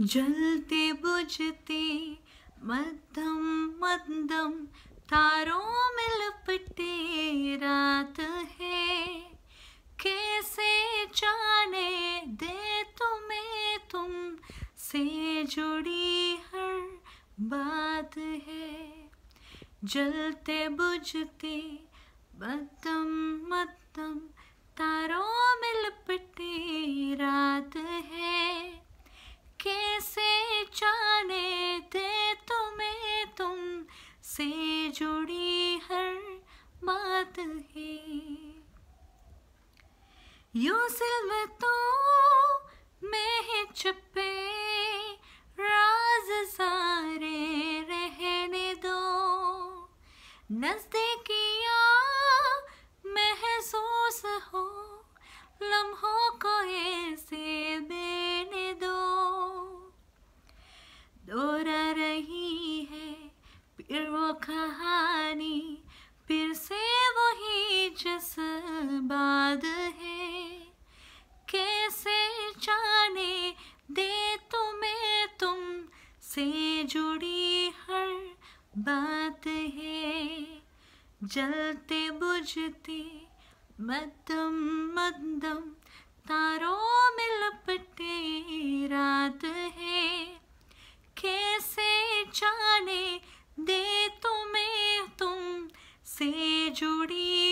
जलते बुझते मध्यम मध्यम तारों में लपटे रात है कैसे जाने दे तुम्हें तुम से जुड़ी हर बात है जलते बुझते मध्यम मध्यम तारों में लपटे रात है से जुड़ी हर बात ही यू सिलवतों में ही छुपे राज सारे रहने दो नजदीकी याद है कैसे जाने दे तुम्हें तुम से जुड़ी हर बात है जलते बुझते मदम मदम तारों में लपटे रात है कैसे जाने दे तुम्हें तुम से जुड़ी